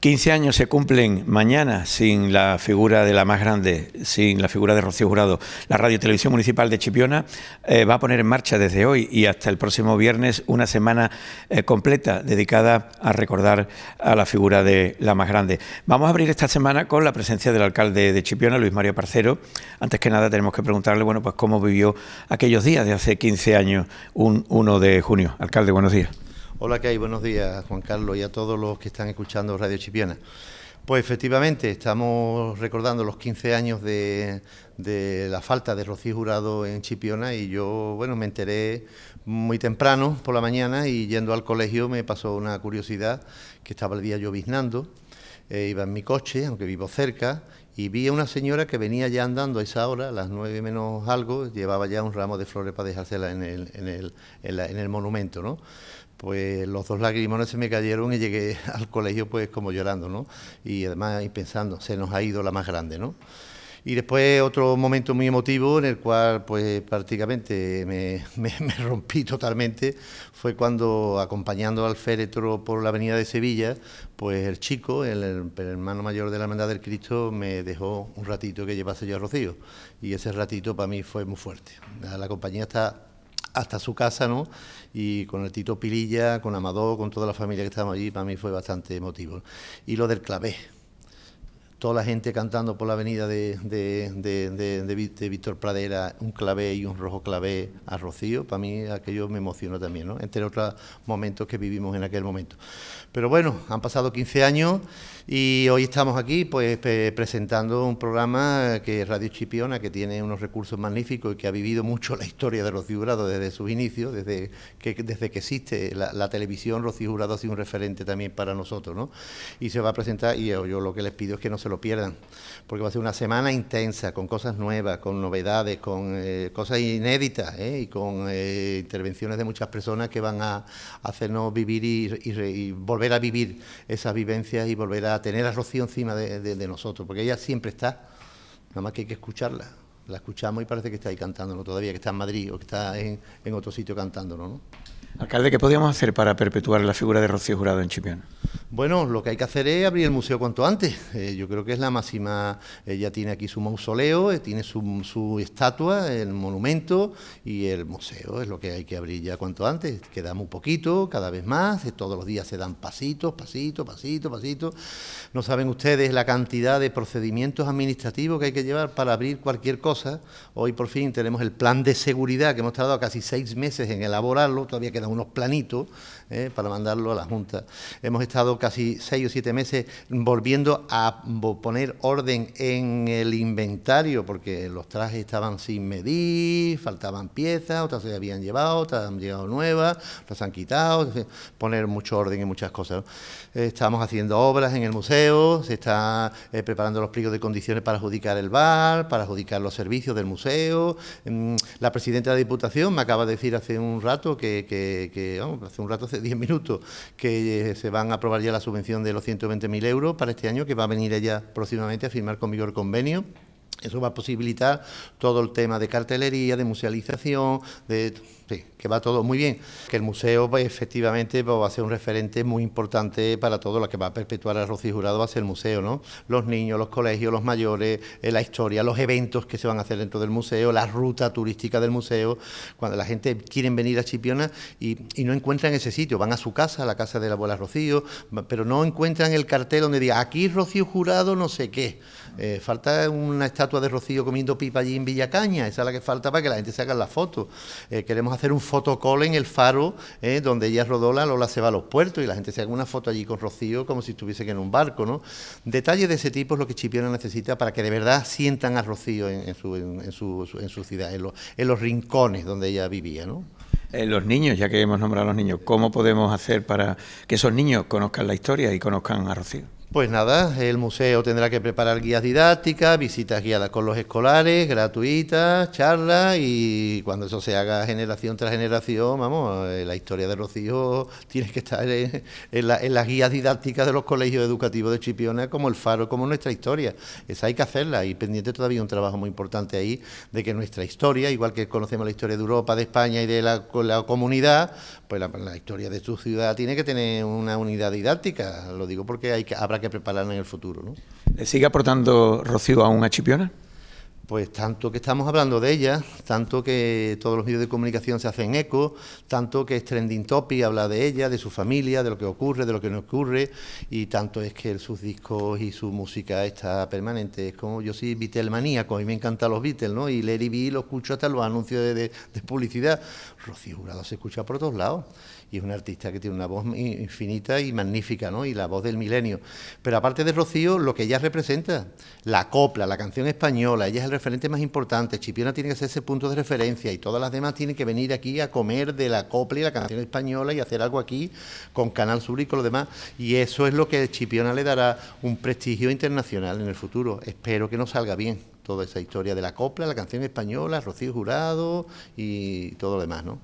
15 años se cumplen mañana sin la figura de la más grande, sin la figura de Rocío Jurado. La Radio Televisión Municipal de Chipiona eh, va a poner en marcha desde hoy y hasta el próximo viernes una semana eh, completa dedicada a recordar a la figura de la más grande. Vamos a abrir esta semana con la presencia del alcalde de Chipiona, Luis Mario Parcero. Antes que nada tenemos que preguntarle, bueno, pues cómo vivió aquellos días de hace 15 años, un 1 de junio. Alcalde, buenos días. Hola, ¿qué hay? Buenos días, Juan Carlos, y a todos los que están escuchando Radio Chipiona. Pues efectivamente, estamos recordando los 15 años de, la falta de Rocío Jurado en Chipiona y yo, bueno, me enteré muy temprano por la mañana y yendo al colegio me pasó una curiosidad que estaba el día lloviznando, eh, iba en mi coche, aunque vivo cerca, y vi a una señora que venía ya andando a esa hora, a las nueve menos algo, llevaba ya un ramo de flores para dejársela en el, en el, en el monumento, ¿no? pues los dos lagrimones se me cayeron y llegué al colegio pues como llorando, ¿no? Y además y pensando, se nos ha ido la más grande, ¿no? Y después otro momento muy emotivo en el cual pues prácticamente me, rompí totalmente fue cuando acompañando al féretro por la avenida de Sevilla, pues el chico, el, el, hermano mayor de la Hermandad del Cristo, me dejó un ratito que llevase yo a Rocío. Y ese ratito para mí fue muy fuerte. La compañía está hasta su casa, ¿no? Y con el Tito Pililla, con Amador, con toda la familia que estábamos allí, para mí fue bastante emotivo. Y lo del clavé, toda la gente cantando por la avenida de, Víctor Pradera, un clavé y un rojo clavé a Rocío, para mí aquello me emocionó también, ¿no? entre otros momentos que vivimos en aquel momento. Pero bueno, han pasado 15 años y hoy estamos aquí pues presentando un programa que es Radio Chipiona, que tiene unos recursos magníficos y que ha vivido mucho la historia de Rocío Jurado desde sus inicios, desde que, desde que existe la, televisión, Rocío Jurado ha sido un referente también para nosotros, ¿no? Y se va a presentar, y yo, yo lo que les pido es que no se lo pierdan, porque va a ser una semana intensa, con cosas nuevas, con novedades, con eh, cosas inéditas ¿eh? y con eh, intervenciones de muchas personas que van a hacernos vivir y, volver a vivir esas vivencias y volver a tener a Rocío encima de, nosotros, porque ella siempre está, nada más que hay que escucharla la escuchamos y parece que está ahí cantándolo todavía, que está en Madrid o que está en, en otro sitio cantándolo, ¿no? Alcalde, ¿qué podríamos hacer para perpetuar la figura de Rocío Jurado en Chipiona? Bueno, lo que hay que hacer es abrir el museo cuanto antes. Eh, yo creo que es la máxima. Ella tiene aquí su mausoleo, eh, tiene su, estatua, el monumento y el museo. Es lo que hay que abrir ya cuanto antes. Queda muy poquito, cada vez más. Eh, todos los días se dan pasitos, pasitos, pasitos, pasitos. No saben ustedes la cantidad de procedimientos administrativos que hay que llevar para abrir cualquier cosa. Hoy por fin tenemos el plan de seguridad que hemos tardado casi seis meses en elaborarlo. Todavía queda unos planitos ¿eh? para mandarlo a la Junta. Hemos estado casi seis o siete meses volviendo a poner orden en el inventario, porque los trajes estaban sin medir, faltaban piezas, otras se habían llevado, otras han llegado nuevas, las han quitado, poner mucho orden en muchas cosas. Estamos haciendo obras en el museo, se está eh, preparando los pliegos de condiciones para adjudicar el bar, para adjudicar los servicios del museo. Mm, la presidenta de la Diputación me acaba de decir hace un rato que que, hace un rato, hace 10 minutos, que eh, se van a aprobar ya la subvención de los 120.000 euros para este año, que va a venir ella próximamente a firmar conmigo el convenio. Eso va a posibilitar todo el tema de cartelería, de musealización, de Sí, que va todo muy bien. Que el museo pues, efectivamente pues, va a ser un referente muy importante para todo lo que va a perpetuar a Rocío Jurado va a ser el museo, ¿no? Los niños, los colegios, los mayores, eh, la historia, los eventos que se van a hacer dentro del museo, la ruta turística del museo, cuando la gente quiere venir a Chipiona y, no encuentran ese sitio, van a su casa, a la casa de la abuela Rocío, pero no encuentran el cartel donde diga aquí Rocío Jurado no sé qué. Eh, falta una estatua de Rocío comiendo pipa allí en Villacaña, esa es la que falta para que la gente se haga la foto. Eh, queremos hacer un fotocall en el faro, ¿eh? donde ella rodó la Lola se va a los puertos y la gente se haga una foto allí con Rocío como si estuviese en un barco. ¿no? Detalles de ese tipo es lo que Chipiona necesita para que de verdad sientan a Rocío en, su, en, su, ciudad, en, en los rincones donde ella vivía. ¿no? Eh, los niños, ya que hemos nombrado a los niños, ¿cómo podemos hacer para que esos niños conozcan la historia y conozcan a Rocío? Pues nada, el museo tendrá que preparar guías didácticas, visitas guiadas con los escolares, gratuitas, charlas y cuando eso se haga generación tras generación, vamos, eh, la historia de Rocío tiene que estar en, las guías didácticas de los colegios educativos de Chipiona como el faro, como nuestra historia. Esa hay que hacerla y pendiente todavía un trabajo muy importante ahí de que nuestra historia, igual que conocemos la historia de Europa, de España y de la, comunidad, pues la, historia de su ciudad tiene que tener una unidad didáctica. Lo digo porque hay que, habrá que preparar en el futuro. ¿no? ¿Le sigue aportando Rocío a a Chipiona? Pues tanto que estamos hablando de ella, tanto que todos los medios de comunicación se hacen eco, tanto que es trending topic, habla de ella, de su familia, de lo que ocurre, de lo que no ocurre, y tanto es que sus discos y su música está permanente. Es como yo soy Beatle maníaco, a mí me encantan los Beatles, ¿no? Y Larry B lo escucho hasta los anuncios de publicidad, Rocío Jurado se escucha por todos lados y es una artista que tiene una voz infinita y magnífica, ¿no? Y la voz del milenio. Pero aparte de Rocío, lo que ella representa, la copla, la canción española, ella es el referente más importante. Chipiona tiene que ser ese punto de referencia y todas las demás tienen que venir aquí a comer de la copla y la canción española y hacer algo aquí con Canal Sur y con lo demás. Y eso es lo que Chipiona le dará un prestigio internacional en el futuro. Espero que no salga bien toda esa historia de la copla, la canción española, Rocío Jurado y todo lo demás, ¿no?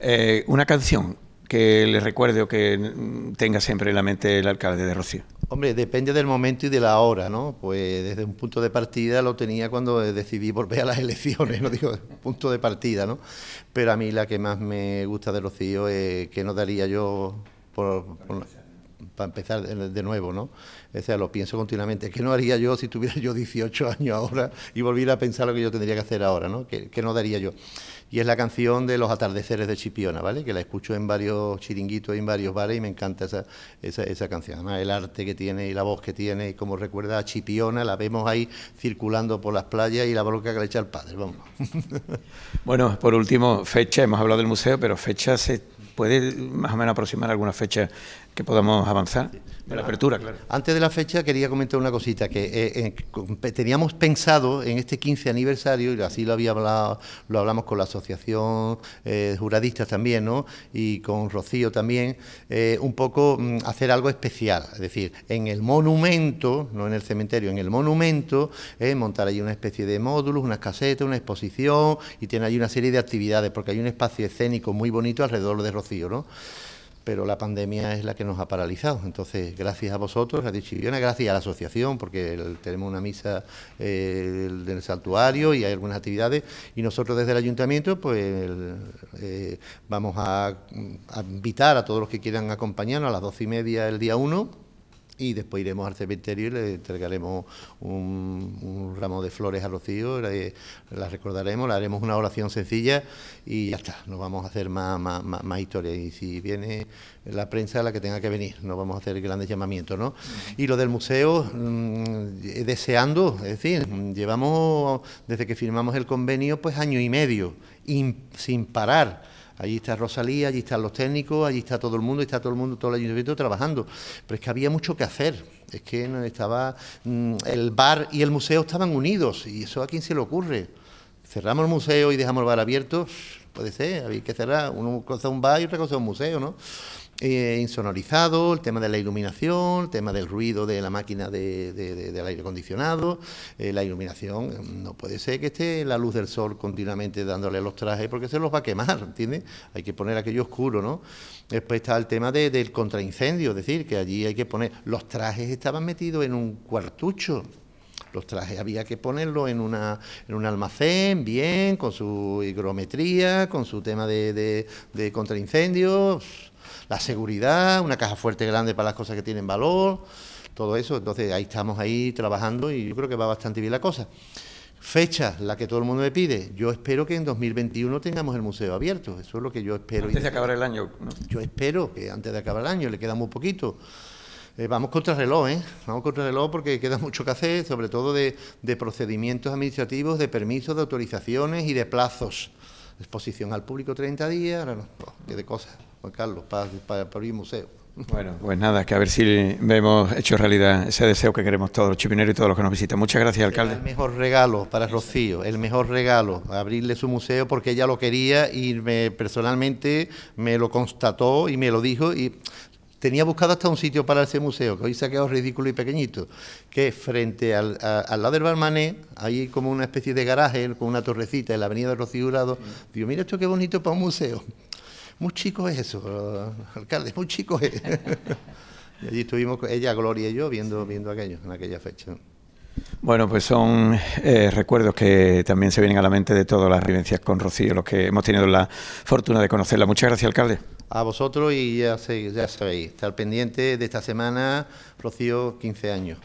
Eh, una canción que le recuerde o que mm, tenga siempre en la mente el alcalde de Rocío. Hombre, depende del momento y de la hora, ¿no? Pues desde un punto de partida lo tenía cuando decidí volver a las elecciones, no digo punto de partida, ¿no? Pero a mí la que más me gusta de Rocío es que no daría yo por para empezar de nuevo, ¿no? O sea, lo pienso continuamente. ¿Qué no haría yo si tuviera yo 18 años ahora y volviera a pensar lo que yo tendría que hacer ahora, ¿no? ¿Qué, no daría yo? Y es la canción de Los atardeceres de Chipiona, ¿vale? Que la escucho en varios chiringuitos, y en varios bares y me encanta esa, esa, canción. el arte que tiene y la voz que tiene, y como recuerda a Chipiona, la vemos ahí circulando por las playas y la bronca que le echa el padre, vamos. Bueno, por último, fecha, hemos hablado del museo, pero fecha se puede más o menos aproximar alguna fecha que podamos avanzar. De la ah, apertura, claro. Antes de la fecha quería comentar una cosita, que eh, eh, teníamos pensado en este 15 aniversario, y así lo había lo hablamos con la asociación Juradista eh, juradistas también, ¿no? Y con Rocío también, un poco mm, hacer algo especial, es decir, en el monumento, no en el cementerio, en el monumento, montar ahí una especie de módulos, ...una caseta, una exposición, y tiene ahí una serie de actividades, porque hay un espacio escénico muy bonito alrededor de Rocío, ¿no? pero la pandemia es la que nos ha paralizado. Entonces, gracias a vosotros, a Dichiviona, gracias a la asociación, porque tenemos una misa eh, del santuario y hay algunas actividades, y nosotros desde el ayuntamiento, pues eh, vamos a, invitar a todos los que quieran acompañarnos a las doce y media el día uno y después iremos al cementerio y le entregaremos un, ramo de flores a Rocío, la recordaremos, le haremos una oración sencilla y ya está, no vamos a hacer más, más, Y si viene la prensa, la que tenga que venir, no vamos a hacer grandes llamamientos. ¿no? Y lo del museo, mm, eh, deseando, es decir, llevamos desde que firmamos el convenio, pues año y medio, sin parar Allí está Rosalía, allí están los técnicos, allí está todo el mundo, está todo el mundo, todo el ayuntamiento trabajando. Pero es que había mucho que hacer. Es que estaba mm, el bar y el museo estaban unidos. ¿Y eso a quién se le ocurre? Cerramos el museo y dejamos el bar abierto. Puede ser, había que cerrar. Uno cosa un bar y otra cosa un museo, ¿no? Eh, insonorizado, el tema de la iluminación, el tema del ruido de la máquina del aire acondicionado, eh, la iluminación, mm, no puede ser que esté la luz del sol continuamente dándole los trajes porque se los va a quemar, ¿entiendes? Hay que poner aquello oscuro, ¿no? Después está el tema del contraincendio, es decir, que allí hay que poner, los trajes estaban metidos en un cuartucho, los trajes había que ponerlos en, una, en un almacén, bien, con su higrometría, con su tema de, de, de contraincendios, la seguridad, una caja fuerte grande para las cosas que tienen valor, todo eso. Entonces ahí estamos ahí trabajando y yo creo que va bastante bien la cosa. Fecha, la que todo el mundo me pide. Yo espero que en 2021 tengamos el museo abierto. Eso es lo que yo espero. Antes de acabar el año. Yo espero que antes de acabar el año, le queda muy poquito. Eh, vamos contra reloj, ¿eh? Vamos contra reloj porque queda mucho que hacer, sobre todo de, procedimientos administrativos, de permisos, de autorizaciones y de plazos. Exposición al público 30 días, ahora oh, qué de cosas, Juan Carlos, para, abrir museo. Bueno, pues nada, que a ver si hemos hecho realidad ese deseo que queremos todos los chipineros y todos los que nos visitan. Muchas gracias, alcalde. El mejor regalo para Rocío, el mejor regalo, abrirle su museo porque ella lo quería y me, personalmente me lo constató y me lo dijo y Tenía buscado hasta un sitio para ese museo, que hoy se ha quedado ridículo y pequeñito, que frente al, al lado del Balmané, hay como una especie de garaje con una torrecita en la avenida de Rocío Jurado. Digo, mira esto qué bonito para un museo. Muy chico es eso, alcalde, muy chico es. y allí estuvimos, ella, Gloria y yo, viendo, viendo aquello, en aquella fecha. Bueno, pues son eh, recuerdos que también se vienen a la mente de todas las vivencias con Rocío, los que hemos tenido la fortuna de conocerla. Muchas gracias, alcalde a vosotros y ya, sabéis, estar pendiente de esta semana, Rocío, 15 años.